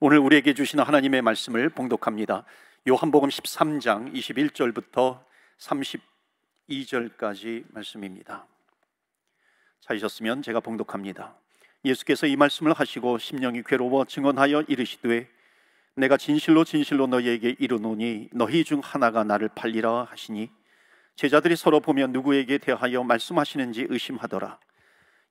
오늘 우리에게 주시는 하나님의 말씀을 봉독합니다. 요한복음 13장 21절부터 32절까지 말씀입니다. 찾으셨으면 제가 봉독합니다. 예수께서 이 말씀을 하시고 심령이 괴로워 증언하여 이르시되 내가 진실로 진실로 너희에게 이르노니 너희 중 하나가 나를 팔리라 하시니 제자들이 서로 보며 누구에게 대하여 말씀하시는지 의심하더라.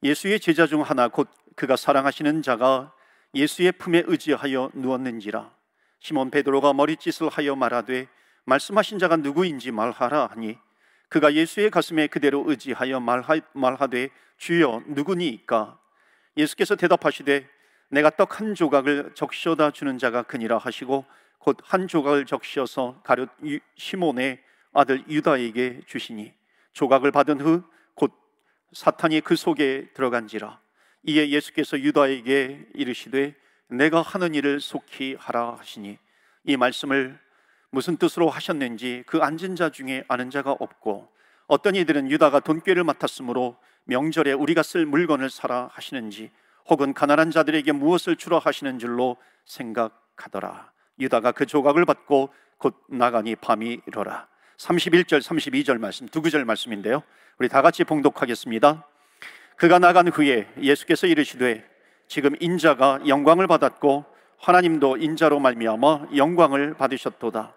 예수의 제자 중 하나 곧 그가 사랑하시는 자가 예수의 품에 의지하여 누웠는지라 시몬 베드로가 머리짓을 하여 말하되 말씀하신 자가 누구인지 말하라 하니 그가 예수의 가슴에 그대로 의지하여 말하, 말하되 주여 누구니까 예수께서 대답하시되 내가 떡 한 조각을 적셔다 주는 자가 그니라 하시고 곧 한 조각을 적셔서 가룟 시몬의 아들 유다에게 주시니 조각을 받은 후 곧 사탄이 그 속에 들어간지라 이에 예수께서 유다에게 이르시되 내가 하는 일을 속히 하라 하시니 이 말씀을 무슨 뜻으로 하셨는지 그 앉은 자 중에 아는 자가 없고 어떤 이들은 유다가 돈꾀를 맡았으므로 명절에 우리가 쓸 물건을 사라 하시는지 혹은 가난한 자들에게 무엇을 주라 하시는 줄로 생각하더라 유다가 그 조각을 받고 곧 나가니 밤이 이러라 31절 32절 말씀 두 구절 말씀인데요 우리 다 같이 봉독하겠습니다 그가 나간 후에 예수께서 이르시되 지금 인자가 영광을 받았고 하나님도 인자로 말미암아 영광을 받으셨도다.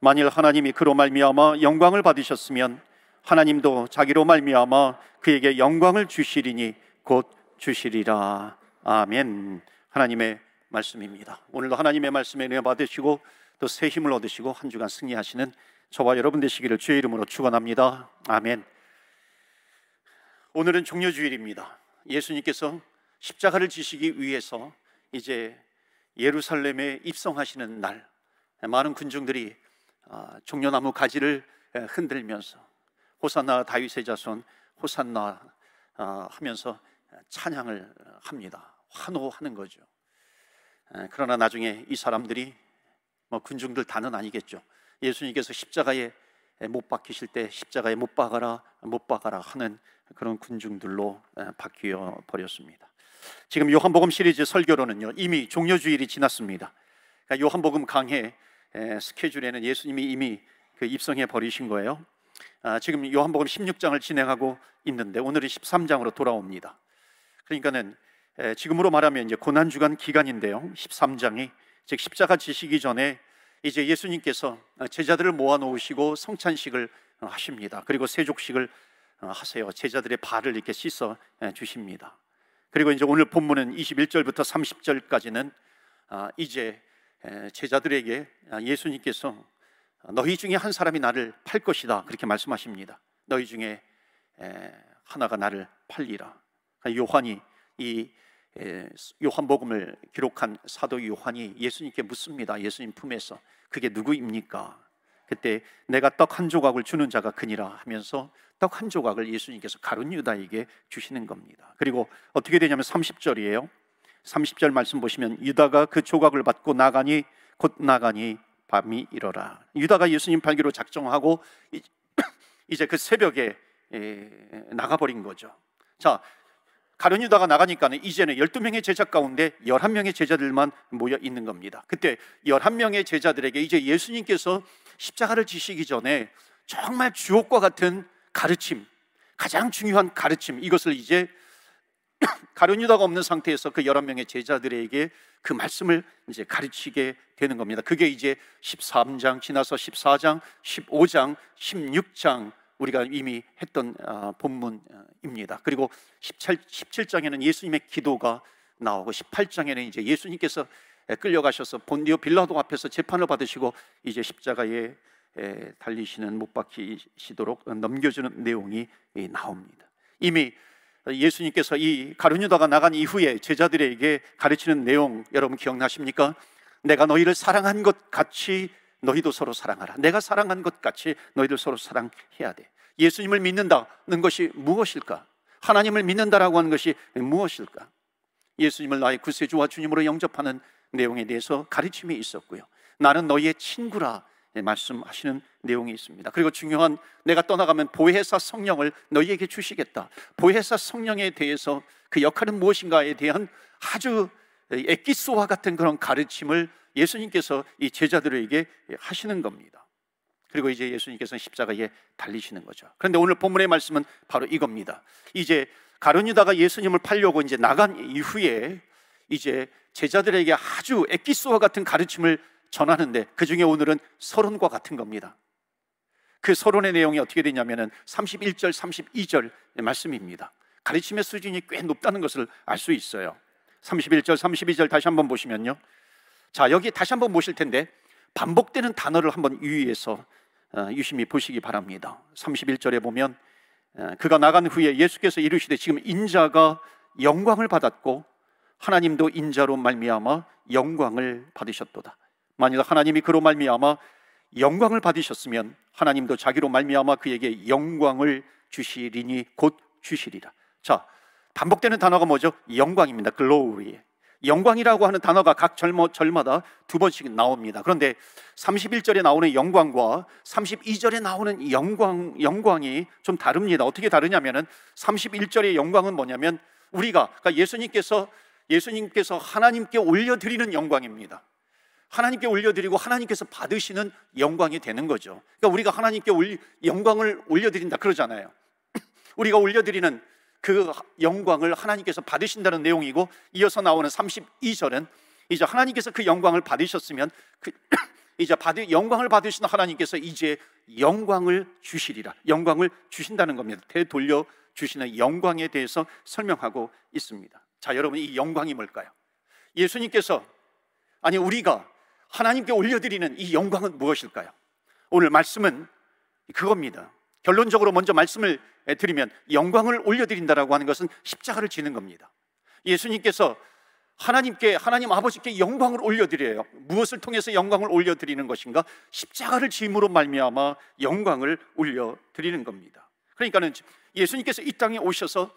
만일 하나님이 그로 말미암아 영광을 받으셨으면 하나님도 자기로 말미암아 그에게 영광을 주시리니 곧 주시리라. 아멘. 하나님의 말씀입니다. 오늘도 하나님의 말씀에 은혜 받으시고 또 새 힘을 얻으시고 한 주간 승리하시는 저와 여러분 되시기를 주의 이름으로 축원합니다. 아멘. 오늘은 종려주일입니다. 예수님께서 십자가를 지시기 위해서 이제 예루살렘에 입성하시는 날, 많은 군중들이 아, 종려나무 가지를 흔들면서 호산나 다윗의 자손 호산나 아, 하면서 찬양을 합니다. 환호하는 거죠. 그러나 나중에 이 사람들이 뭐 군중들 다는 아니겠죠. 예수님께서 십자가에 못 박히실 때 십자가에 못 박아라, 못 박아라 하는 그런 군중들로 바뀌어 버렸습니다. 지금 요한복음 시리즈 설교로는요 이미 종료주일이 지났습니다. 그러니까 요한복음 강해 스케줄에는 예수님이 이미 그 입성해 버리신 거예요. 아, 지금 요한복음 16장을 진행하고 있는데 오늘이 13장으로 돌아옵니다. 그러니까는 에, 지금으로 말하면 이제 고난 주간 기간인데요. 13장이 즉 십자가 지시기 전에 이제 예수님께서 제자들을 모아 놓으시고 성찬식을 어, 하십니다. 그리고 세족식을 하세요. 제자들의 발을 이렇게 씻어 예, 주십니다. 그리고 이제 오늘 본문은 21절부터 30절까지는 아, 이제 예, 제자들에게 아, 예수님께서 너희 중에 한 사람이 나를 팔 것이다 그렇게 말씀하십니다. 너희 중에 예, 하나가 나를 팔리라. 그러니까 요한이 이 요한복음을 기록한 사도 요한이 예수님께 묻습니다. 예수님 품에서 그게 누구입니까? 그때 내가 떡 한 조각을 주는 자가 크니라 하면서 떡 한 조각을 예수님께서 가룟 유다에게 주시는 겁니다. 그리고 어떻게 되냐면 30절이에요. 30절 말씀 보시면 유다가 그 조각을 받고 나가니 곧 나가니 밤이 이러라. 유다가 예수님 팔기로 작정하고 이제 그 새벽에 나가버린 거죠. 자, 가룟 유다가 나가니까는 이제는 12명의 제자 가운데 11명의 제자들만 모여 있는 겁니다. 그때 11명의 제자들에게 이제 예수님께서 십자가를 지시기 전에 정말 주옥과 같은 가르침, 가장 중요한 가르침 이것을 이제 가룟 유다가 없는 상태에서 그 열한 명의 제자들에게 그 말씀을 이제 가르치게 되는 겁니다. 그게 이제 13장 지나서 14장, 15장, 16장 우리가 이미 했던 어, 본문입니다. 그리고 17, 17장에는 예수님의 기도가 나오고 18장에는 이제 예수님께서 예, 끌려가셔서 본디오 빌라도 앞에서 재판을 받으시고 이제 십자가에 예, 달리시는 못 박히시도록 넘겨주는 내용이 나옵니다. 이미 예수님께서 이 가룟유다가 나간 이후에 제자들에게 가르치는 내용 여러분 기억나십니까? 내가 너희를 사랑한 것 같이 너희도 서로 사랑하라. 내가 사랑한 것 같이 너희들 서로 사랑해야 돼. 예수님을 믿는다는 것이 무엇일까? 하나님을 믿는다라고 하는 것이 무엇일까? 예수님을 나의 구세주와 주님으로 영접하는 내용에 대해서 가르침이 있었고요. 나는 너희의 친구라 말씀하시는 내용이 있습니다. 그리고 중요한 내가 떠나가면 보혜사 성령을 너희에게 주시겠다. 보혜사 성령에 대해서 그 역할은 무엇인가에 대한 아주 에기스와 같은 그런 가르침을 예수님께서 이 제자들에게 하시는 겁니다. 그리고 이제 예수님께서 십자가에 달리시는 거죠. 그런데 오늘 본문의 말씀은 바로 이겁니다. 이제 가룟유다가 예수님을 팔려고 이제 나간 이후에 이제 제자들에게 아주 에기스와 같은 가르침을 전하는데 그 중에 오늘은 서론과 같은 겁니다. 그 서론의 내용이 어떻게 되냐면은 31절, 32절 말씀입니다. 가르침의 수준이 꽤 높다는 것을 알 수 있어요. 31절, 32절 다시 한번 보시면요. 자, 여기 다시 한번 보실 텐데 반복되는 단어를 한번 유의해서 어, 유심히 보시기 바랍니다. 31절에 보면 어, 그가 나간 후에 예수께서 이르시되 지금 인자가 영광을 받았고 하나님도 인자로 말미암아 영광을 받으셨도다. 만일 하나님이 그로 말미암아 영광을 받으셨으면 하나님도 자기로 말미암아 그에게 영광을 주시리니 곧 주시리라. 자, 반복되는 단어가 뭐죠? 영광입니다. 글로우리. 영광이라고 하는 단어가 각 절마, 다두 번씩 나옵니다. 그런데 31절에 나오는 영광과 32절에 나오는 영광, 영광이 좀 다릅니다. 어떻게 다르냐면은 31절의 영광은 뭐냐면 우리가, 그러니까 예수님께서 예수님께서 하나님께 올려드리는 영광입니다. 하나님께 올려드리고 하나님께서 받으시는 영광이 되는 거죠. 그러니까 우리가 하나님께 올리, 영광을 올려드린다 그러잖아요. 우리가 올려드리는 그 영광을 하나님께서 받으신다는 내용이고 이어서 나오는 32절은 이제 하나님께서 그 영광을 받으셨으면 그 이제 받 영광을 받으신 하나님께서 이제 영광을 주시리라. 영광을 주신다는 겁니다. 되돌려 주시는 영광에 대해서 설명하고 있습니다. 자, 여러분 이 영광이 뭘까요? 예수님께서 아니 우리가 하나님께 올려드리는 이 영광은 무엇일까요? 오늘 말씀은 그겁니다. 결론적으로 먼저 말씀을 드리면 영광을 올려드린다라고 하는 것은 십자가를 지는 겁니다. 예수님께서 하나님께 하나님 아버지께 영광을 올려드려요. 무엇을 통해서 영광을 올려드리는 것인가? 십자가를 짐으로 말미암아 영광을 올려드리는 겁니다. 그러니까는 예수님께서 이 땅에 오셔서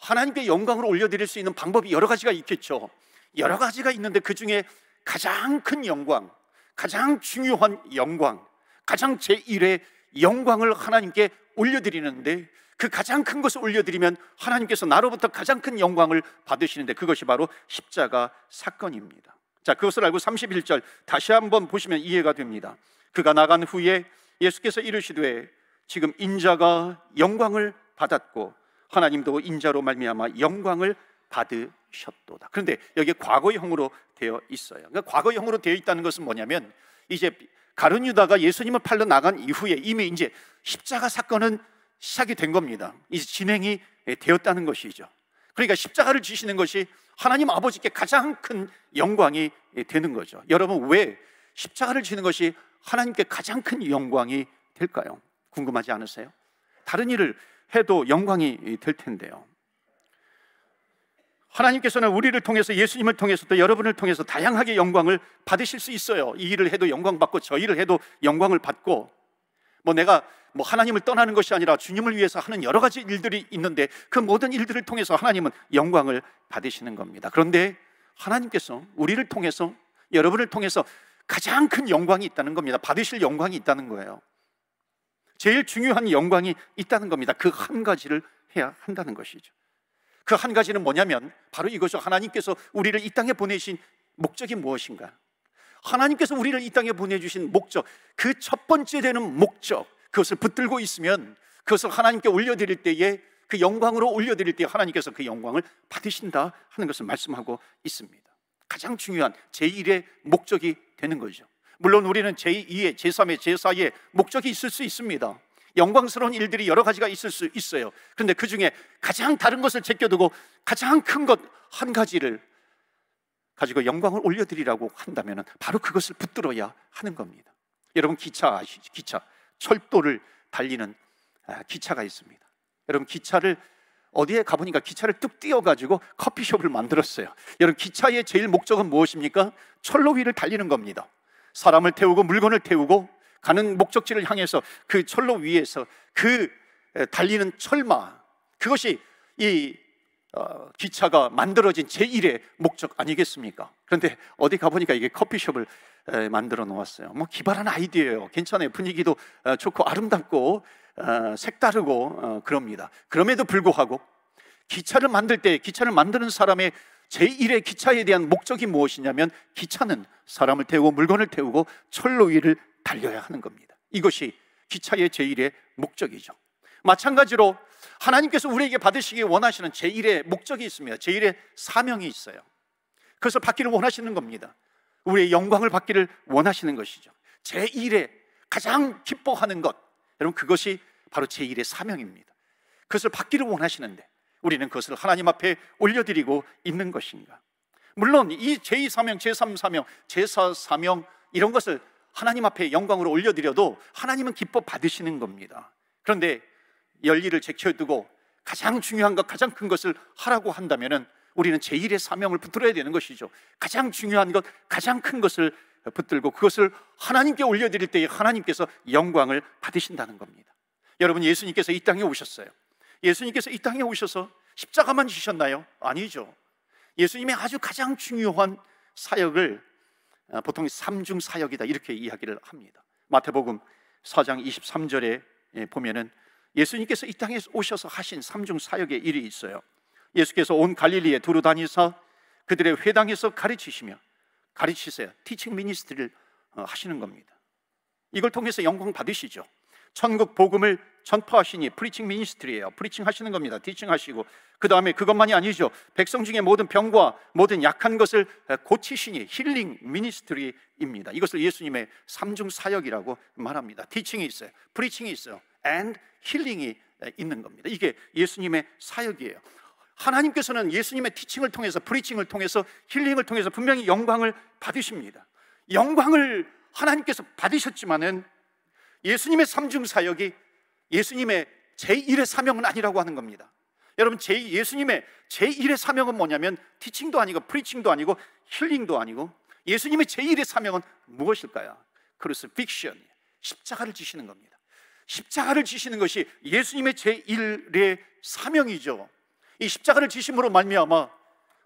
하나님께 영광을 올려드릴 수 있는 방법이 여러 가지가 있겠죠. 여러 가지가 있는데 그 중에 가장 큰 영광, 가장 중요한 영광, 가장 제1의 영광을 하나님께 올려드리는데 그 가장 큰 것을 올려드리면 하나님께서 나로부터 가장 큰 영광을 받으시는데 그것이 바로 십자가 사건입니다. 자, 그것을 알고 31절 다시 한번 보시면 이해가 됩니다. 그가 나간 후에 예수께서 이르시되 지금 인자가 영광을 받았고 하나님도 인자로 말미암아 영광을 받으셨도다. 그런데 여기 과거형으로 되어 있어요. 그러니까 과거형으로 되어 있다는 것은 뭐냐면 이제 가룟 유다가 예수님을 팔러 나간 이후에 이미 이제 십자가 사건은 시작이 된 겁니다. 이제 진행이 되었다는 것이죠. 그러니까 십자가를 지시는 것이 하나님 아버지께 가장 큰 영광이 되는 거죠. 여러분 왜 십자가를 지는 것이 하나님께 가장 큰 영광이 될까요? 궁금하지 않으세요? 다른 일을 해도 영광이 될 텐데요. 하나님께서는 우리를 통해서 예수님을 통해서 또 여러분을 통해서 다양하게 영광을 받으실 수 있어요. 이 일을 해도 영광 받고 저 일을 해도 영광을 받고 뭐 내가 뭐 하나님을 떠나는 것이 아니라 주님을 위해서 하는 여러 가지 일들이 있는데 그 모든 일들을 통해서 하나님은 영광을 받으시는 겁니다. 그런데 하나님께서 우리를 통해서 여러분을 통해서 가장 큰 영광이 있다는 겁니다. 받으실 영광이 있다는 거예요. 제일 중요한 영광이 있다는 겁니다. 그 한 가지를 해야 한다는 것이죠. 그 한 가지는 뭐냐면 바로 이것이 하나님께서 우리를 이 땅에 보내신 목적이 무엇인가? 하나님께서 우리를 이 땅에 보내주신 목적, 그 첫 번째 되는 목적, 그것을 붙들고 있으면 그것을 하나님께 올려드릴 때에 그 영광으로 올려드릴 때 하나님께서 그 영광을 받으신다 하는 것을 말씀하고 있습니다. 가장 중요한 제1의 목적이 되는 거죠. 물론 우리는 제2의, 제3의, 제4의 목적이 있을 수 있습니다. 영광스러운 일들이 여러 가지가 있을 수 있어요. 그런데 그 중에 가장 다른 것을 제껴두고 가장 큰 것 한 가지를 가지고 영광을 올려드리라고 한다면 바로 그것을 붙들어야 하는 겁니다. 여러분 기차 아시죠? 기차 철도를 달리는 아, 기차가 있습니다. 여러분 기차를 어디에 가보니까 기차를 뚝 띄어가지고 커피숍을 만들었어요. 여러분 기차의 제일 목적은 무엇입니까? 철로 위를 달리는 겁니다. 사람을 태우고 물건을 태우고 가는 목적지를 향해서 그 철로 위에서 그 달리는 철마 그것이 이 어, 기차가 만들어진 제1의 목적 아니겠습니까? 그런데 어디 가보니까 이게 커피숍을 만들어 놓았어요. 뭐 기발한 아이디어예요. 괜찮아요. 분위기도 어, 좋고 아름답고 어, 색다르고 그럽니다. 그럼에도 불구하고 기차를 만들 때 기차를 만드는 사람의 제1의 기차에 대한 목적이 무엇이냐면 기차는 사람을 태우고 물건을 태우고 철로 위를 달려야 하는 겁니다. 이것이 기차의 제1의 목적이죠. 마찬가지로 하나님께서 우리에게 받으시기 원하시는 제1의 목적이 있습니다. 제1의 사명이 있어요. 그래서 받기를 원하시는 겁니다. 우리의 영광을 받기를 원하시는 것이죠. 제1의 가장 기뻐하는 것. 여러분, 그것이 바로 제1의 사명입니다. 그것을 받기를 원하시는데 우리는 그것을 하나님 앞에 올려드리고 있는 것인가? 물론 이 제2사명, 제3사명, 제4사명 이런 것을 하나님 앞에 영광으로 올려드려도 하나님은 기뻐 받으시는 겁니다. 그런데 열리를 제쳐두고 가장 중요한 것, 가장 큰 것을 하라고 한다면 우리는 제1의 사명을 붙들어야 되는 것이죠. 가장 중요한 것, 가장 큰 것을 붙들고 그것을 하나님께 올려드릴 때에 하나님께서 영광을 받으신다는 겁니다. 여러분, 예수님께서 이 땅에 오셨어요. 예수님께서 이 땅에 오셔서 십자가만 지셨나요? 아니죠. 예수님의 아주 가장 중요한 사역을 아, 보통 삼중 사역이다 이렇게 이야기를 합니다. 마태복음 4장 23절에 예, 보면은 예수님께서 이 땅에 오셔서 하신 삼중 사역의 일이 있어요. 예수께서 온 갈릴리에 두루 다니사 그들의 회당에서 가르치시며 가르치세요. 티칭 미니스트를 어, 하시는 겁니다. 이걸 통해서 영광 받으시죠. 천국 복음을 전파하시니 프리칭 미니스트리예요. 프리칭 하시는 겁니다. 티칭 하시고 그다음에 그것만이 아니죠. 백성 중에 모든 병과 모든 약한 것을 고치시니 힐링 미니스트리입니다. 이것을 예수님의 삼중 사역이라고 말합니다. 티칭이 있어요. 프리칭이 있어요. 앤 n 힐링이 있는 겁니다. 이게 예수님의 사역이에요. 하나님께서는 예수님의 티칭을 통해서 프리칭을 통해서 힐링을 통해서 분명히 영광을 받으십니다. 영광을 하나님께서 받으셨지만은 예수님의 삼중 사역이 예수님의 제1의 사명은 아니라고 하는 겁니다. 여러분, 제 예수님의 제1의 사명은 뭐냐면 티칭도 아니고 프리칭도 아니고 힐링도 아니고 예수님의 제1의 사명은 무엇일까요? 크루스픽션, 십자가를 지시는 겁니다. 십자가를 지시는 것이 예수님의 제1의 사명이죠. 이 십자가를 지심으로 말미암아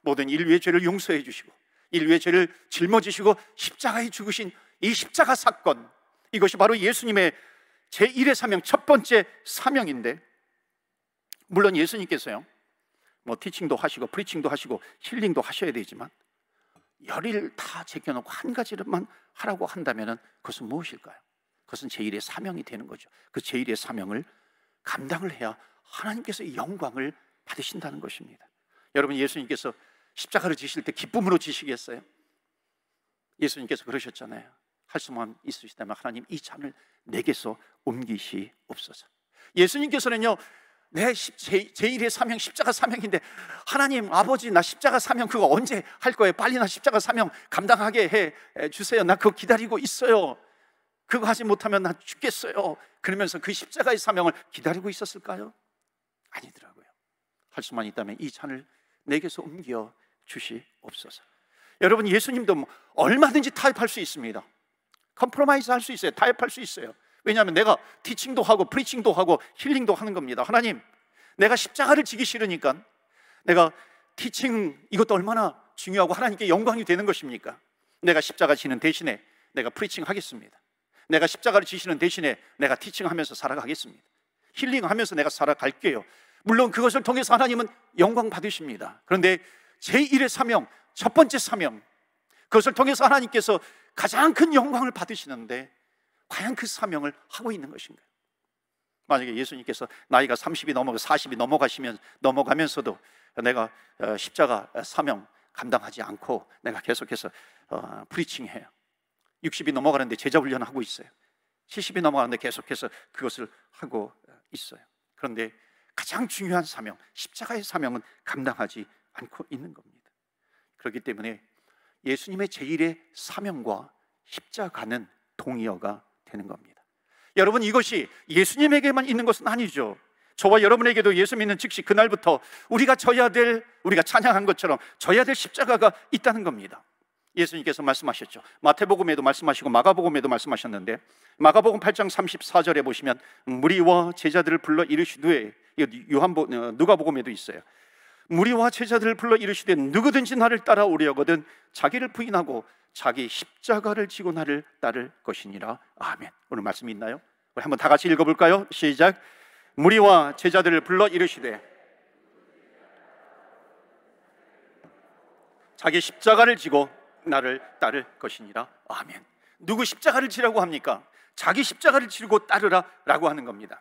모든 인류의 죄를 용서해 주시고 인류의 죄를 짊어지시고 십자가에 죽으신 이 십자가 사건 이것이 바로 예수님의 제1의 사명, 첫 번째 사명인데, 물론 예수님께서요, 뭐 티칭도 하시고, 프리칭도 하시고, 힐링도 하셔야 되지만, 열일 다 제껴놓고 한 가지만 하라고 한다면 그것은 무엇일까요? 그것은 제1의 사명이 되는 거죠. 그 제1의 사명을 감당을 해야 하나님께서 영광을 받으신다는 것입니다. 여러분 예수님께서 십자가를 지실 때 기쁨으로 지시겠어요? 예수님께서 그러셨잖아요. 할 수만 있으시다면 하나님 이 잔을 내게서 옮기시옵소서. 예수님께서는요. 내 제1의 사명 십자가 사명인데 하나님 아버지 나 십자가 사명 그거 언제 할 거예요? 빨리 나 십자가 사명 감당하게 해 주세요. 나 그거 기다리고 있어요. 그거 하지 못하면 나 죽겠어요. 그러면서 그 십자가의 사명을 기다리고 있었을까요? 아니더라고요. 할 수만 있다면 이 잔을 내게서 옮겨 주시옵소서. 여러분 예수님도 얼마든지 타협할 수 있습니다. 컴프로마이즈 할 수 있어요. 타협할 수 있어요. 왜냐하면 내가 티칭도 하고 프리칭도 하고 힐링도 하는 겁니다. 하나님, 내가 십자가를 지기 싫으니까 내가 티칭 이것도 얼마나 중요하고 하나님께 영광이 되는 것입니까? 내가 십자가 지는 대신에 내가 프리칭 하겠습니다. 내가 십자가를 지시는 대신에 내가 티칭하면서 살아가겠습니다. 힐링하면서 내가 살아갈게요. 물론 그것을 통해서 하나님은 영광 받으십니다. 그런데 제1의 사명, 첫 번째 사명, 그것을 통해서 하나님께서 가장 큰 영광을 받으시는데 과연 그 사명을 하고 있는 것인가? 만약에 예수님께서 나이가 30이 넘어가 40이 넘어가시면 넘어가면서도 내가 어, 십자가 사명 감당하지 않고 내가 계속해서 어, 프리칭해요. 60이 넘어가는데 제자 훈련하고 있어요. 70이 넘어가는데 계속해서 그것을 하고 있어요. 그런데 가장 중요한 사명, 십자가의 사명은 감당하지 않고 있는 겁니다. 그렇기 때문에 예수님의 제1의 사명과 십자가는 동의어가 되는 겁니다. 여러분 이것이 예수님에게만 있는 것은 아니죠. 저와 여러분에게도 예수 믿는 즉시 그날부터 우리가 져야 될 우리가 찬양한 것처럼 져야 될 십자가가 있다는 겁니다. 예수님께서 말씀하셨죠. 마태복음에도 말씀하시고 마가복음에도 말씀하셨는데 마가복음 8장 34절에 보시면 무리와 제자들을 불러 이르시되 요한복 어, 누가복음에도 있어요. 무리와 제자들을 불러 이르시되 누구든지 나를 따라오려거든 자기를 부인하고 자기 십자가를 지고 나를 따를 것이니라 아멘 오늘 말씀 이 있나요? 우리 한번 다 같이 읽어볼까요? 시작 무리와 제자들을 불러 이르시되 자기 십자가를 지고 나를 따를 것이니라. 아멘. 누구 십자가를 지라고 합니까? 자기 십자가를 지고 르 따르라라고 하는 겁니다.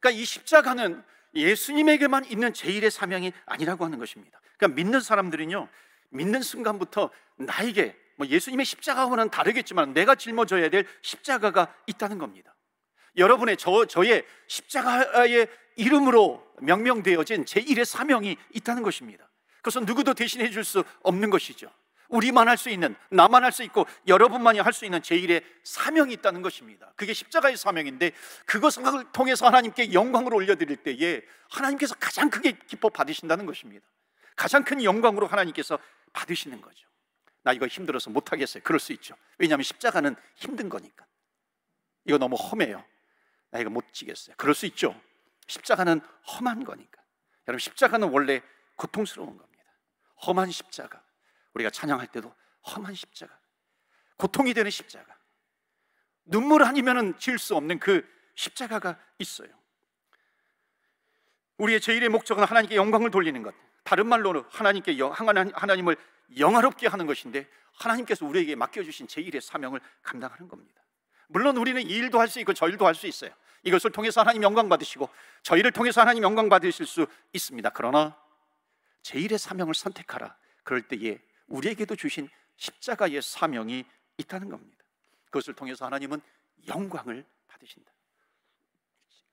그러니까 이 십자가는 예수님에게만 있는 제일의 사명이 아니라고 하는 것입니다. 그러니까 믿는 사람들은요, 믿는 순간부터 나에게 뭐 예수님의 십자가와는 다르겠지만 내가 짊어져야 될 십자가가 있다는 겁니다. 여러분의 저 저의 십자가의 이름으로 명명되어진 제1의 사명이 있다는 것입니다. 그것은 누구도 대신해 줄 수 없는 것이죠. 우리만 할 수 있는, 나만 할 수 있고, 여러분만이 할 수 있는 제1의 사명이 있다는 것입니다. 그게 십자가의 사명인데, 그것을 통해서 하나님께 영광을 올려드릴 때에 하나님께서 가장 크게 기뻐 받으신다는 것입니다. 가장 큰 영광으로 하나님께서 받으시는 거죠. 나 이거 힘들어서 못하겠어요. 그럴 수 있죠. 왜냐하면 십자가는 힘든 거니까. 이거 너무 험해요. 나 이거 못 지겠어요. 그럴 수 있죠. 십자가는 험한 거니까. 여러분, 십자가는 원래 고통스러운 겁니다. 험한 십자가. 우리가 찬양할 때도 험한 십자가, 고통이 되는 십자가, 눈물 아니면은 지을 수 없는 그 십자가가 있어요. 우리의 제일의 목적은 하나님께 영광을 돌리는 것. 다른 말로는 하나님께 하나님을 영화롭게 하는 것인데 하나님께서 우리에게 맡겨주신 제일의 사명을 감당하는 겁니다. 물론 우리는 이 일도 할 수 있고 저 일도 할 수 있어요. 이것을 통해서 하나님 영광 받으시고 저희를 통해서 하나님 영광 받으실 수 있습니다. 그러나 제일의 사명을 선택하라. 그럴 때에 우리에게도 주신 십자가의 사명이 있다는 겁니다. 그것을 통해서 하나님은 영광을 받으신다.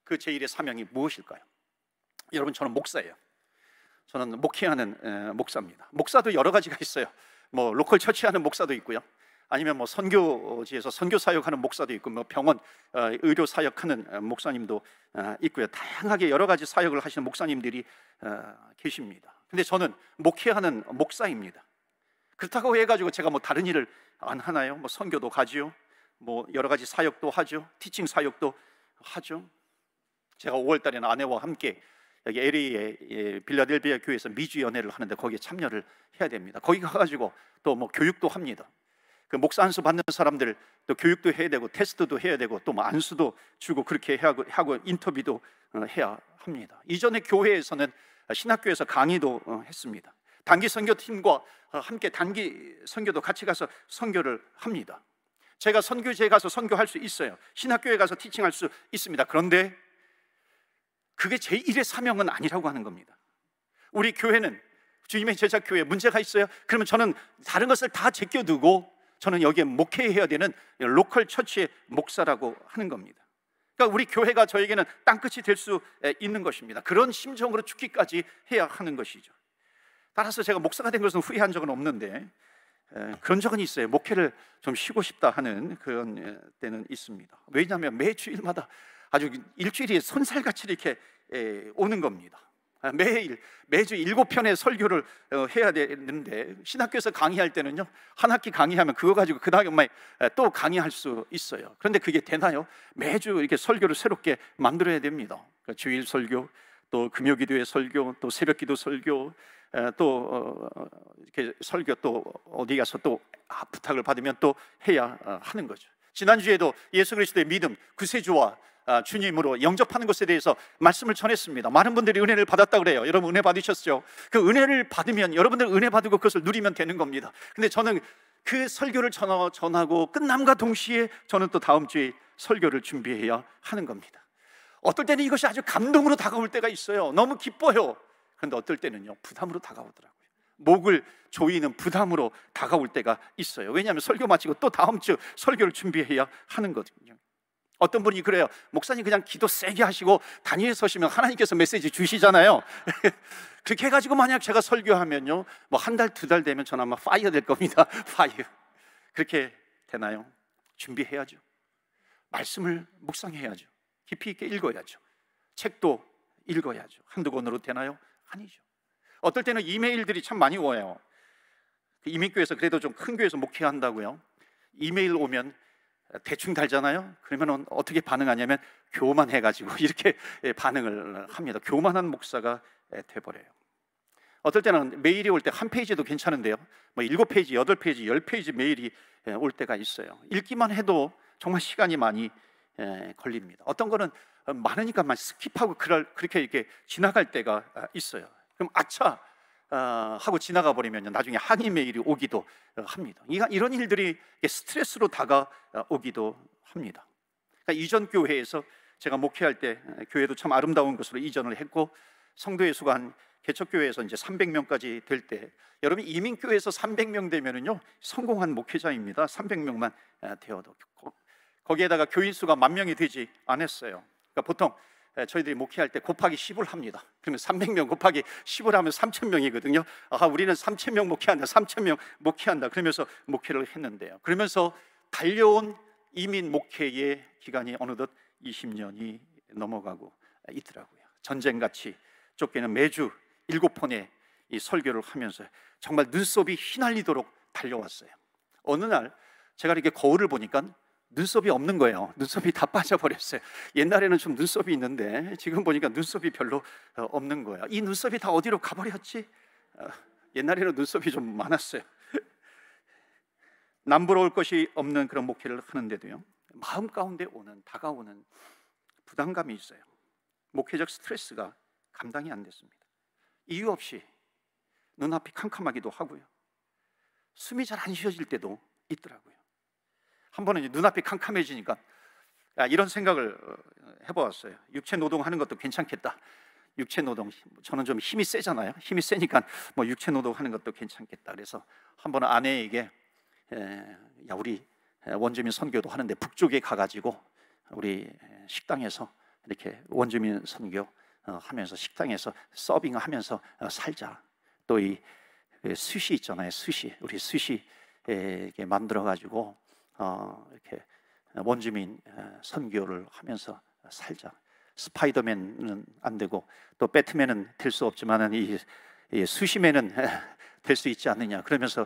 그 제일의 사명이 무엇일까요? 여러분 저는 목사예요. 저는 목회하는 목사입니다. 목사도 여러 가지가 있어요. 뭐 로컬 처치하는 목사도 있고요. 아니면 뭐 선교지에서 선교 사역하는 목사도 있고 뭐 병원 어, 의료 사역하는 어, 목사님도 어, 있고요. 다양하게 여러 가지 사역을 하시는 목사님들이 계십니다. 근데 저는 목회하는 목사입니다. 그렇다고 해가지고 제가 뭐 다른 일을 안 하나요? 뭐 선교도 가지요. 뭐 여러 가지 사역도 하죠. 티칭 사역도 하죠. 제가 5월 달에는 아내와 함께 여기 LA의 예, 빌라델비아 교회에서 미주 연회를 하는데 거기에 참여를 해야 됩니다. 거기 가가지고 또 뭐 교육도 합니다. 그 목사 안수 받는 사람들 또 교육도 해야 되고 테스트도 해야 되고 또뭐 안수도 주고 그렇게 하고, 하고 인터뷰도 어, 해야 합니다. 이전에 교회에서는 신학교에서 강의도 어, 했습니다. 단기 선교팀과 어, 함께 단기 선교도 같이 가서 선교를 합니다. 제가 선교제에 가서 선교할 수 있어요. 신학교에 가서 티칭할 수 있습니다. 그런데 그게 제 일의 사명은 아니라고 하는 겁니다. 우리 교회는 주님의 제자교회 문제가 있어요. 그러면 저는 다른 것을 다 제껴두고 저는 여기에 목회해야 되는 로컬 처치의 목사라고 하는 겁니다. 그러니까 우리 교회가 저에게는 땅끝이 될 수 있는 것입니다. 그런 심정으로 죽기까지 해야 하는 것이죠. 따라서 제가 목사가 된 것은 후회한 적은 없는데 그런 적은 있어요. 목회를 좀 쉬고 싶다 하는 그런 때는 있습니다. 왜냐하면 매 주일마다 아주 일주일이 손살같이 이렇게 오는 겁니다. 아, 매일 매주 일곱 편의 설교를 어, 해야 되는데 신학교에서 강의할 때는요 한 학기 강의하면 그거 가지고 그 다음에 또 강의할 수 있어요. 그런데 그게 되나요? 매주 이렇게 설교를 새롭게 만들어야 됩니다. 그러니까 주일 설교, 또 금요기도의 설교, 또 새벽기도 설교, 또 어, 어, 이렇게 설교 또 어디 가서 또 아, 부탁을 받으면 또 해야 어, 하는 거죠. 지난주에도 예수 그리스도의 믿음, 구세주와 아, 주님으로 영접하는 것에 대해서 말씀을 전했습니다. 많은 분들이 은혜를 받았다 그래요. 여러분 은혜 받으셨죠? 그 은혜를 받으면 여러분들 은혜 받고 그것을 누리면 되는 겁니다. 근데 저는 그 설교를 전하고 끝남과 동시에 저는 또 다음 주에 설교를 준비해야 하는 겁니다. 어떨 때는 이것이 아주 감동으로 다가올 때가 있어요. 너무 기뻐요. 그런데 어떨 때는요 부담으로 다가오더라고요. 목을 조이는 부담으로 다가올 때가 있어요. 왜냐하면 설교 마치고 또 다음 주 설교를 준비해야 하는 거거든요. 어떤 분이 그래요. 목사님 그냥 기도 세게 하시고 단위에 서시면 하나님께서 메시지 주시잖아요. 그렇게 해가지고 만약 제가 설교하면요. 뭐 한 달, 두 달 되면 저는 아마 파이어 될 겁니다. 파이어. 그렇게 되나요? 준비해야죠. 말씀을 묵상해야죠. 깊이 있게 읽어야죠. 책도 읽어야죠. 한두 권으로 되나요? 아니죠. 어떨 때는 이메일들이 참 많이 와요. 그 이민교에서 그래도 좀 큰 교회에서 목회한다고요. 이메일 오면 대충 달잖아요. 그러면 어, 어떻게 반응하냐면 교만해가지고 이렇게 예, 반응을 합니다. 교만한 목사가 예, 돼버려요. 어떨 때는 메일이 올 때 한 페이지도 괜찮은데요. 뭐 일곱 페이지, 여덟 페이지, 열 페이지 메일이 예, 올 때가 있어요. 읽기만 해도 정말 시간이 많이 걸립니다. 어떤 거는 어, 많으니까 만 스킵하고 그럴, 그렇게 이렇게 지나갈 때가 아, 있어요. 그럼 아차 아, 하고 지나가 버리면 나중에 항의 메일이 오기도 어, 합니다. 이런 일들이 스트레스로 다가오기도 어, 합니다. 그러니까 이전 교회에서 제가 목회할 때 교회도 참 아름다운 것으로 이전을 했고 성도의 수가 한 개척교회에서 이제 300명까지 될 때 여러분 이민교회에서 300명 되면은요 성공한 목회자입니다. 300명만 되어도 거기에다가 교인 수가 만 명이 되지 않았어요. 그러니까 보통 저희들이 목회할 때 곱하기 10을 합니다. 그러면 300명 곱하기 10을 하면 3,000명이거든요. 아, 우리는 3,000명 목회한다. 3,000명 목회한다. 그러면서 목회를 했는데요. 그러면서 달려온 이민 목회의 기간이 어느덧 20년이 넘어가고 있더라고요. 전쟁같이 쫓기는 매주 7번의 이 설교를 하면서 정말 눈썹이 휘날리도록 달려왔어요. 어느 날 제가 이렇게 거울을 보니까 눈썹이 없는 거예요. 눈썹이 다 빠져버렸어요. 옛날에는 좀 눈썹이 있는데 지금 보니까 눈썹이 별로 어, 없는 거예요. 이 눈썹이 다 어디로 가버렸지? 어, 옛날에는 눈썹이 좀 많았어요. 남부러울 것이 없는 그런 목회를 하는데도요. 마음 가운데 오는 다가오는 부담감이 있어요. 목회적 스트레스가 감당이 안 됐습니다. 이유 없이 눈앞이 캄캄하기도 하고요. 숨이 잘 안 쉬어질 때도 있더라고요. 한 번은 이제 눈앞이 캄캄해지니까 야, 아, 이런 생각을 어, 해보았어요. 육체 노동하는 것도 괜찮겠다. 육체 노동 저는 좀 힘이 세잖아요. 힘이 세니까 뭐 육체 노동하는 것도 괜찮겠다. 그래서 한번 아내에게 에, 야 우리 원주민 선교도 하는데 북쪽에 가가지고 우리 식당에서 이렇게 원주민 선교 어, 하면서 식당에서 서빙하면서 어, 살자. 또이 그 스시 있잖아요. 스시 우리 스시 만들어 가지고 어, 이렇게 어, 원주민 어, 선교를 하면서 살자. 스파이더맨은 안 되고 또 배트맨은 될 수 없지만은 이, 수심에는 될 수 있지 않느냐. 그러면서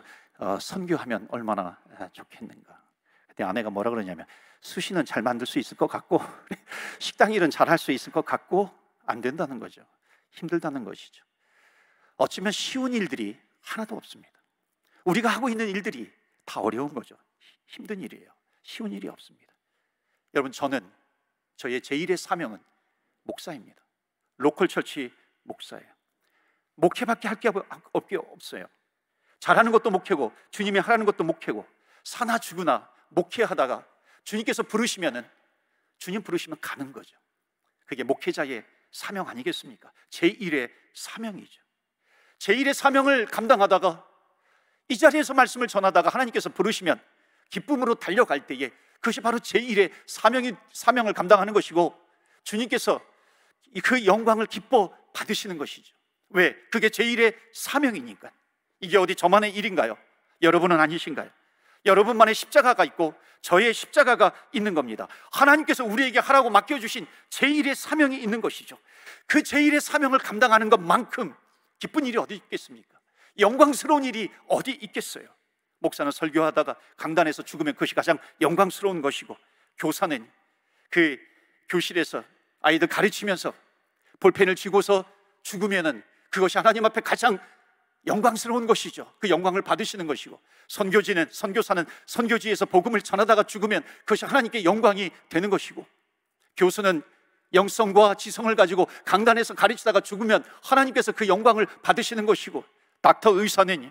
선교하면 얼마나 좋겠는가. 그때 아내가 뭐라 그러냐면 수시는 잘 만들 수 있을 것 같고 식당 일은 잘 할 수 있을 것 같고 안 된다는 거죠. 힘들다는 것이죠. 어쩌면 쉬운 일들이 하나도 없습니다. 우리가 하고 있는 일들이 다 어려운 거죠. 힘든 일이에요. 쉬운 일이 없습니다. 여러분, 저는 저의 제1의 사명은 목사입니다. 로컬 철치 목사예요. 목회밖에 할 게 없게 없어요. 잘하는 것도 목회고 주님이 하라는 것도 목회고 사나 죽으나 목회하다가 주님께서 부르시면은 주님 부르시면 가는 거죠. 그게 목회자의 사명 아니겠습니까? 제1의 사명이죠. 제1의 사명을 감당하다가 이 자리에서 말씀을 전하다가 하나님께서 부르시면 기쁨으로 달려갈 때에 그것이 바로 제1의 사명이, 사명을 감당하는 것이고 주님께서 그 영광을 기뻐 받으시는 것이죠. 왜? 그게 제1의 사명이니까. 이게 어디 저만의 일인가요? 여러분은 아니신가요? 여러분만의 십자가가 있고 저의 십자가가 있는 겁니다. 하나님께서 우리에게 하라고 맡겨주신 제1의 사명이 있는 것이죠. 그 제1의 사명을 감당하는 것만큼 기쁜 일이 어디 있겠습니까? 영광스러운 일이 어디 있겠어요? 목사는 설교하다가 강단에서 죽으면 그것이 가장 영광스러운 것이고 교사는 그 교실에서 아이들 가르치면서 볼펜을 쥐고서 죽으면은 그것이 하나님 앞에 가장 영광스러운 것이죠. 그 영광을 받으시는 것이고 선교지는 선교사는 선교지에서 복음을 전하다가 죽으면 그것이 하나님께 영광이 되는 것이고 교수는 영성과 지성을 가지고 강단에서 가르치다가 죽으면 하나님께서 그 영광을 받으시는 것이고 닥터 의사는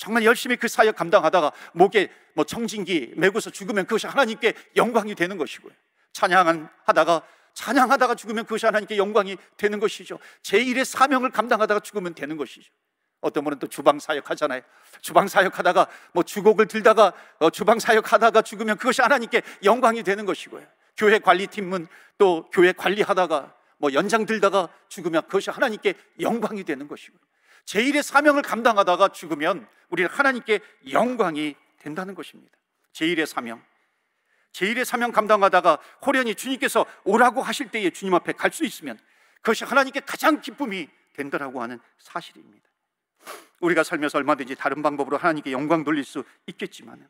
정말 열심히 그 사역 감당하다가 목에 뭐 청진기 메고서 죽으면 그것이 하나님께 영광이 되는 것이고요. 찬양하다가 찬양하다가 죽으면 그것이 하나님께 영광이 되는 것이죠. 제1의 사명을 감당하다가 죽으면 되는 것이죠. 어떤 분은 또 주방 사역하잖아요. 주방 사역하다가 뭐 주곡을 들다가 어, 주방 사역하다가 죽으면 그것이 하나님께 영광이 되는 것이고요. 교회 관리팀은 또 교회 관리하다가 뭐 연장 들다가 죽으면 그것이 하나님께 영광이 되는 것이고요. 제1의 사명을 감당하다가 죽으면 우리는 하나님께 영광이 된다는 것입니다. 제1의 사명. 제1의 사명 감당하다가 호련히 주님께서 오라고 하실 때에 주님 앞에 갈 수 있으면 그것이 하나님께 가장 기쁨이 된다라고 하는 사실입니다. 우리가 살면서 얼마든지 다른 방법으로 하나님께 영광 돌릴 수 있겠지만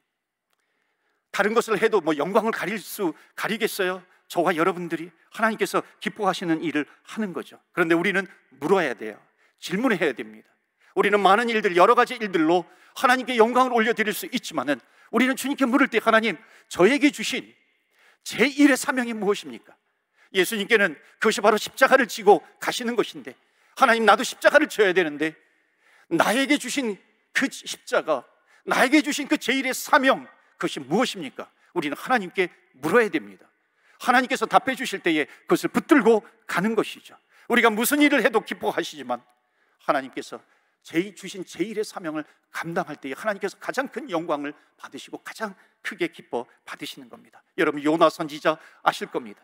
다른 것을 해도 뭐 영광을 가릴 수 가리겠어요? 저와 여러분들이 하나님께서 기뻐하시는 일을 하는 거죠. 그런데 우리는 물어야 돼요. 질문해야 됩니다. 우리는 많은 일들, 여러 가지 일들로 하나님께 영광을 올려드릴 수 있지만은 우리는 주님께 물을 때 하나님, 저에게 주신 제 일의 사명이 무엇입니까? 예수님께는 그것이 바로 십자가를 지고 가시는 것인데 하나님 나도 십자가를 져야 되는데 나에게 주신 그 십자가, 나에게 주신 그 제일의 사명, 그것이 무엇입니까? 우리는 하나님께 물어야 됩니다. 하나님께서 답해 주실 때에 그것을 붙들고 가는 것이죠. 우리가 무슨 일을 해도 기뻐하시지만 하나님께서 제, 주신 제일의 사명을 감당할 때에 하나님께서 가장 큰 영광을 받으시고 가장 크게 기뻐 받으시는 겁니다. 여러분 요나 선지자 아실 겁니다.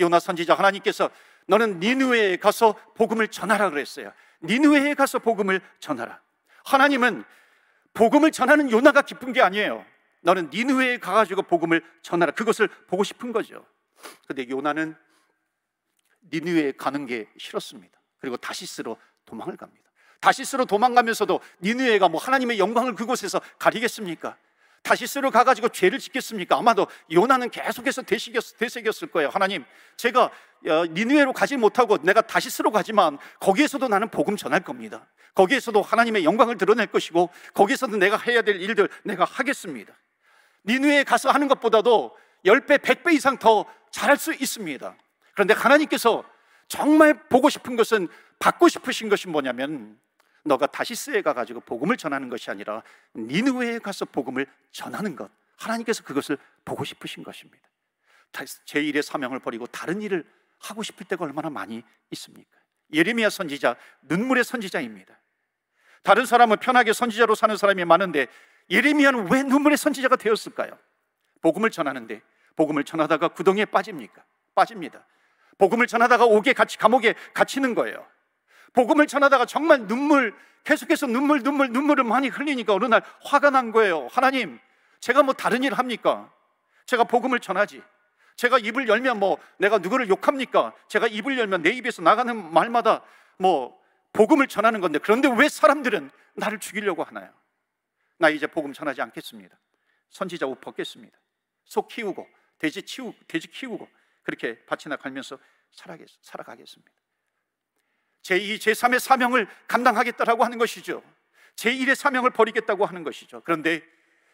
요나 선지자 하나님께서 너는 니누에 가서 복음을 전하라 그랬어요. 니누에 가서 복음을 전하라. 하나님은 복음을 전하는 요나가 기쁜 게 아니에요. 너는 니누에 가가지고 복음을 전하라. 그것을 보고 싶은 거죠. 근데 요나는 니누에 가는 게 싫었습니다. 그리고 다시스로 도망을 갑니다. 다시스로 도망가면서도 니느웨가 뭐 하나님의 영광을 그곳에서 가리겠습니까? 다시스로 가가지고 죄를 짓겠습니까? 아마도 요나는 계속해서 되새겼, 되새겼을 거예요. 하나님, 제가 어, 니누에로 가지 못하고 내가 다시스로 가지만 거기에서도 나는 복음 전할 겁니다. 거기에서도 하나님의 영광을 드러낼 것이고 거기에서도 내가 해야 될 일들 내가 하겠습니다. 니누에 가서 하는 것보다도 10배, 100배 이상 더 잘할 수 있습니다. 그런데 하나님께서 정말 보고 싶은 것은 받고 싶으신 것이 뭐냐면 너가 다시스에 가 가지고 복음을 전하는 것이 아니라 니누에 가서 복음을 전하는 것. 하나님께서 그것을 보고 싶으신 것입니다. 제1의 사명을 버리고 다른 일을 하고 싶을 때가 얼마나 많이 있습니까? 예레미야 선지자 눈물의 선지자입니다. 다른 사람은 편하게 선지자로 사는 사람이 많은데 예레미야는 왜 눈물의 선지자가 되었을까요? 복음을 전하는데 복음을 전하다가 구덩이에 빠집니까? 빠집니다. 복음을 전하다가 옥에 같이 감옥에 갇히는 거예요. 복음을 전하다가 정말 눈물, 계속해서 눈물, 눈물, 눈물을 많이 흘리니까 어느 날 화가 난 거예요. 하나님, 제가 뭐 다른 일 합니까? 제가 복음을 전하지. 제가 입을 열면 뭐 내가 누구를 욕합니까? 제가 입을 열면 내 입에서 나가는 말마다 뭐 복음을 전하는 건데 그런데 왜 사람들은 나를 죽이려고 하나요? 나 이제 복음 전하지 않겠습니다. 선지자 옷 벗겠습니다. 속 키우고 돼지 치우 고 돼지 키우고 그렇게 밭이나 갈면서 살아가겠습니다. 제2, 제3의 사명을 감당하겠다라고 하는 것이죠. 제1의 사명을 버리겠다고 하는 것이죠. 그런데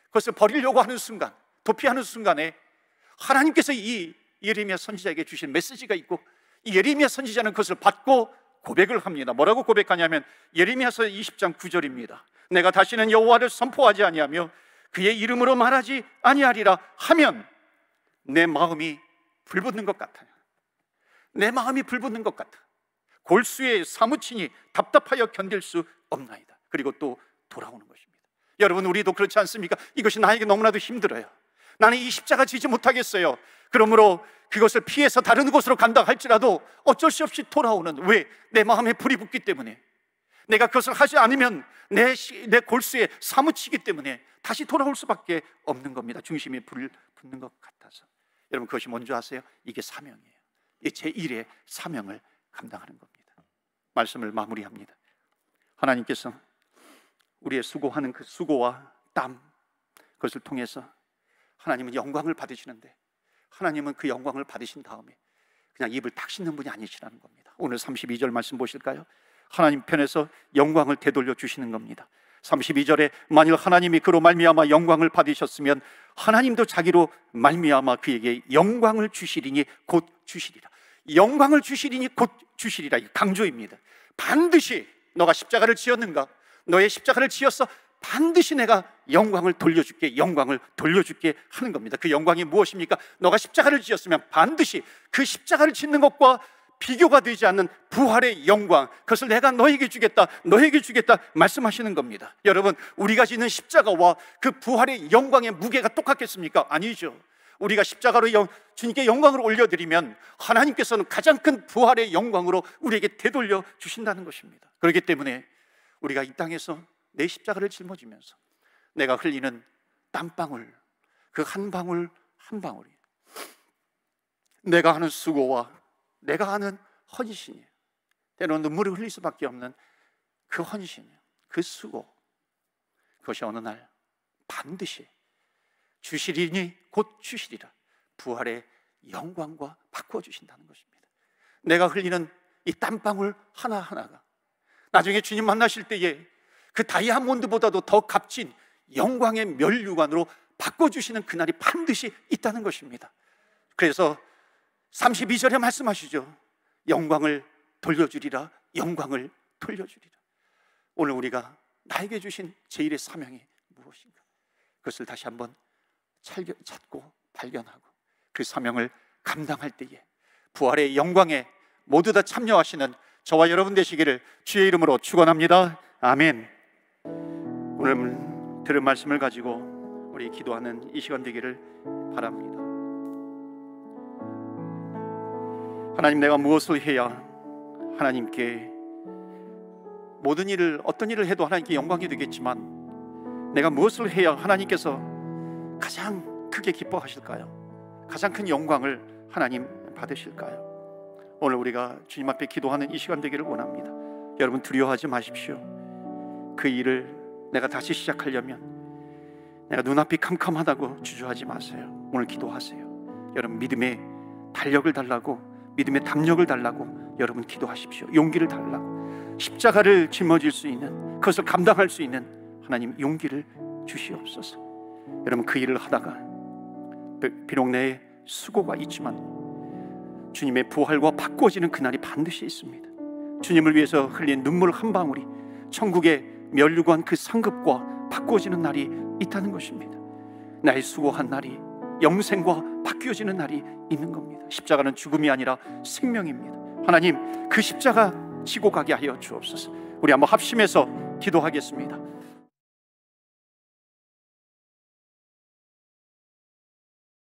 그것을 버리려고 하는 순간, 도피하는 순간에 하나님께서 이 예레미야 선지자에게 주신 메시지가 있고 이 예레미야 선지자는 그것을 받고 고백을 합니다. 뭐라고 고백하냐면 예레미야서 20장 9절입니다. 내가 다시는 여호와를 선포하지 아니하며 그의 이름으로 말하지 아니하리라 하면 내 마음이 불붙는 것 같아요. 내 마음이 불붙는 것 같아. 요 골수에 사무치니 답답하여 견딜 수 없나이다. 그리고 또 돌아오는 것입니다. 여러분 우리도 그렇지 않습니까? 이것이 나에게 너무나도 힘들어요. 나는 이 십자가 지지 못하겠어요. 그러므로 그것을 피해서 다른 곳으로 간다 할지라도 어쩔 수 없이 돌아오는 왜 내 마음에 불이 붙기 때문에 내가 그것을 하지 않으면 내, 내 골수에 사무치기 때문에 다시 돌아올 수밖에 없는 겁니다. 중심이 불 붙는 것 같아서. 여러분 그것이 뭔지 아세요? 이게 사명이에요. 이제 1의 사명을 감당하는 겁니다. 말씀을 마무리합니다. 하나님께서 우리의 수고하는 그 수고와 땀 그것을 통해서 하나님은 영광을 받으시는데 하나님은 그 영광을 받으신 다음에 그냥 입을 탁 씻는 분이 아니시라는 겁니다. 오늘 32절 말씀 보실까요? 하나님 편에서 영광을 되돌려 주시는 겁니다. 32절에 만일 하나님이 그로 말미암아 영광을 받으셨으면 하나님도 자기로 말미암아 그에게 영광을 주시리니 곧 주시리라. 영광을 주시리니 곧 주시리라. 이 강조입니다. 반드시 너가 십자가를 지었는가? 너의 십자가를 지었어 반드시 내가 영광을 돌려줄게, 영광을 돌려줄게 하는 겁니다. 그 영광이 무엇입니까? 너가 십자가를 지었으면 반드시 그 십자가를 짓는 것과 비교가 되지 않는 부활의 영광, 그것을 내가 너에게 주겠다, 너에게 주겠다 말씀하시는 겁니다. 여러분, 우리가 지는 십자가와 그 부활의 영광의 무게가 똑같겠습니까? 아니죠. 우리가 십자가로 영, 주님께 영광을 올려드리면 하나님께서는 가장 큰 부활의 영광으로 우리에게 되돌려 주신다는 것입니다. 그렇기 때문에 우리가 이 땅에서 내 십자가를 짊어지면서 내가 흘리는 땀방울, 그 한 방울 한 방울이 내가 하는 수고와 내가 하는 헌신이 때로는 눈물을 흘릴 수밖에 없는 그 헌신, 그 수고 그것이 어느 날 반드시 주시리니 곧 주시리라. 부활의 영광과 바꿔 주신다는 것입니다. 내가 흘리는 이 땀방울 하나하나가 나중에 주님 만나실 때에 그 다이아몬드보다도 더 값진 영광의 멸류관으로 바꿔 주시는 그날이 반드시 있다는 것입니다. 그래서 32절에 말씀하시죠. 영광을 돌려주리라. 영광을 돌려주리라. 오늘 우리가 나에게 주신 제일의 사명이 무엇인가? 그것을 다시 한번 찾고 발견하고 그 사명을 감당할 때에 부활의 영광에 모두 다 참여하시는 저와 여러분 되시기를 주의 이름으로 축원합니다. 아멘. 오늘 들은 말씀을 가지고 우리 기도하는 이 시간 되기를 바랍니다. 하나님 내가 무엇을 해야 하나님께 모든 일을 어떤 일을 해도 하나님께 영광이 되겠지만 내가 무엇을 해야 하나님께서 가장 크게 기뻐하실까요? 가장 큰 영광을 하나님 받으실까요? 오늘 우리가 주님 앞에 기도하는 이 시간 되기를 원합니다. 여러분 두려워하지 마십시오. 그 일을 내가 다시 시작하려면 내가 눈앞이 캄캄하다고 주저하지 마세요. 오늘 기도하세요. 여러분 믿음의 달력을 달라고 믿음의 담력을 달라고 여러분 기도하십시오. 용기를 달라고 십자가를 짊어질 수 있는 그것을 감당할 수 있는 하나님 용기를 주시옵소서. 여러분 그 일을 하다가 그 비록 내 수고가 있지만 주님의 부활과 바꿔지는 그날이 반드시 있습니다. 주님을 위해서 흘린 눈물 한 방울이 천국의 멸류관 그 상급과 바꿔지는 날이 있다는 것입니다. 나의 수고한 날이 영생과 바뀌어지는 날이 있는 겁니다. 십자가는 죽음이 아니라 생명입니다. 하나님 그 십자가 지고 가게 하여 주옵소서. 우리 한번 합심해서 기도하겠습니다.